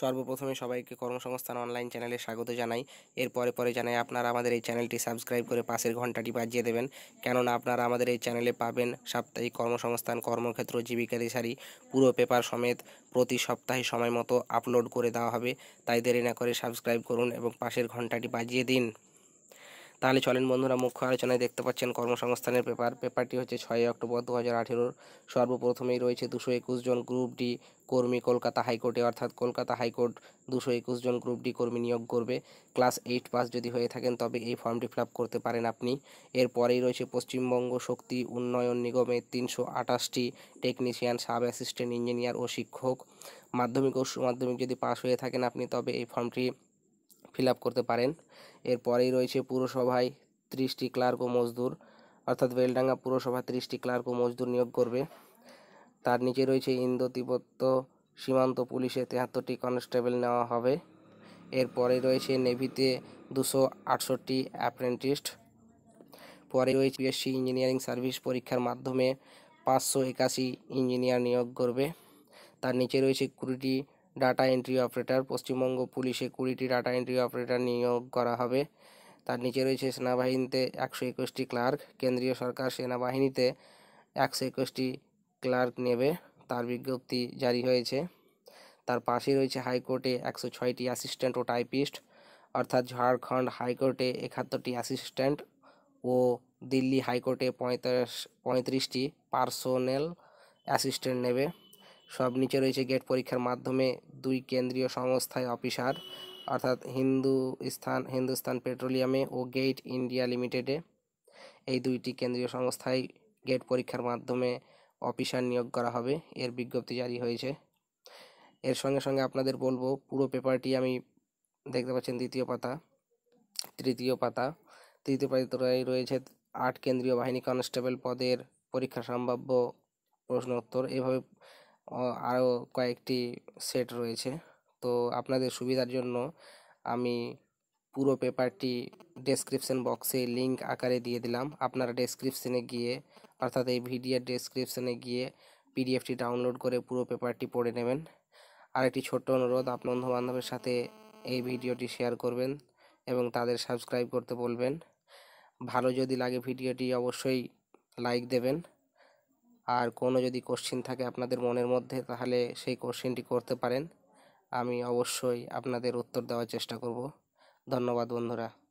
সর্বপ্রথমে সবাইকে কর্মসংস্থান অনলাইন চ্যানেলে স্বাগত জানাই এর পরে পরে জানাই আপনারা আমাদের এই চ্যানেলটি সাবস্ক্রাইব করে পাশের ঘন্টাটি বাজিয়ে দেবেন কেননা আপনারা আমাদের এই চ্যানেলে পাবেন সাপ্তাহিক কর্মসংস্থান কর্মক্ষেত্র জীবিকা দিশারি পুরো পেপার সমেত প্রতি সপ্তাহে সময় মতো আপলোড করে দেওয়া হবে তাই দেরি না করে সাবস্ক্রাইব করুন এবং পাশের ঘন্টাটি বাজিয়ে দিন তাহলে চলেন বন্ধুরা মুখ্য আলোচনায় দেখতে পাচ্ছেন কর্মসংস্থানের পেপার পেপারটি হচ্ছে ছয় অক্টোবর দু হাজার আঠেরোর সর্বপ্রথমেই রয়েছে দুশো একুশ জন গ্রুপ ডি কর্মী কলকাতা হাইকোর্টে অর্থাৎ কলকাতা হাইকোর্ট দুশো একুশ জন গ্রুপ ডি কর্মী নিয়োগ করবে ক্লাস এইট পাস যদি হয়ে থাকেন তবে এই ফর্মটি ফিল করতে পারেন আপনি এরপরেই রয়েছে পশ্চিমবঙ্গ শক্তি উন্নয়ন নিগমের তিনশো আঠাশটি টেকনিশিয়ান সাব অ্যাসিস্ট্যান্ট ইঞ্জিনিয়ার ও শিক্ষক মাধ্যমিক ও উচ্চ মাধ্যমিক যদি পাস হয়ে থাকেন আপনি তবে এই ফর্মটি ফিল করতে পারেন এরপরেই রয়েছে পুরসভায় ত্রিশটি ক্লার্ক ও মজদুর অর্থাৎ বেলডাঙ্গা পুরসভা ত্রিশটি ক্লার্ক ও মজদুর নিয়োগ করবে তার নিচে রয়েছে ইন্দো তিব্বত সীমান্ত পুলিশে তেহাত্তরটি কনস্টেবল নেওয়া হবে এরপরে রয়েছে নেভিতে দুশো আটষট্টি অ্যাপ্রেন্টিস্ট পরে রয়েছে বিএসসি ইঞ্জিনিয়ারিং সার্ভিস পরীক্ষার মাধ্যমে পাঁচশো একাশি ইঞ্জিনিয়ার নিয়োগ করবে তার নিচে রয়েছে কুড়িটি ডাটা এন্ট্রি অপারেটর পশ্চিমবঙ্গ পুলিশে কুড়িটি ডাটা এন্ট্রি অপারেটর নিয়োগ করা হবে তার নিচে রয়েছে সেনাবাহিনীতে একশো একুশটি ক্লার্ক কেন্দ্রীয় সরকার সেনাবাহিনীতে একশো একুশটি ক্লার্ক নেবে তার বিজ্ঞপ্তি জারি হয়েছে তার পাশে রয়েছে হাইকোর্টে একশো ছয়টি অ্যাসিস্ট্যান্ট ও টাইপিস্ট অর্থাৎ ঝাড়খণ্ড হাইকোর্টে একাত্তরটি অ্যাসিস্ট্যান্ট ও দিল্লি হাইকোর্টে পঁয়তাল্লিশ পঁয়ত্রিশটি পার্সোনেল অ্যাসিস্ট্যান্ট নেবে সব নিচে রয়েছে গেট পরীক্ষার মাধ্যমে দুই কেন্দ্রীয় সংস্থায় অফিসার অর্থাৎ হিন্দুস্থান পেট্রোলিয়ামে ও গেট ইন্ডিয়া লিমিটেডে এই দুইটি কেন্দ্রীয় সংস্থায় গেট পরীক্ষার মাধ্যমে অফিসার নিয়োগ করা হবে এর বিজ্ঞপ্তি জারি হয়েছে এর সঙ্গে সঙ্গে আপনাদের বলবো পুরো পেপারটি আমি দেখতে পাচ্ছেন দ্বিতীয় পাতা তৃতীয় পাতা তৃতীয় পাতায় রয়েছে আট কেন্দ্রীয় বাহিনী কনস্টেবল পদের পরীক্ষা সম্ভাব্য প্রশ্ন উত্তর এভাবে আরও কয়েকটি সেট রয়েছে তো আপনাদের সুবিধার জন্য আমি পুরো পেপারটি ডেসক্রিপশন বক্সে লিংক আকারে দিয়ে দিলাম আপনারা ডেসক্রিপশানে গিয়ে অর্থাৎ এই ভিডিওর ডেসক্রিপশানে গিয়ে পিডিএফটি ডাউনলোড করে পুরো পেপারটি পড়ে নেবেন আরেকটি ছোট্ট অনুরোধ আপনার বন্ধুবান্ধবের সাথে এই ভিডিওটি শেয়ার করবেন এবং তাদের সাবস্ক্রাইব করতে বলবেন ভালো যদি লাগে ভিডিওটি অবশ্যই লাইক দেবেন আর কোনো যদি কোশ্চিন থাকে আপনাদের মনের মধ্যে তাহলে সেই কোশ্চিনটি করতে পারেন আমি অবশ্যই আপনাদের উত্তর দেওয়ার চেষ্টা করব ধন্যবাদ বন্ধুরা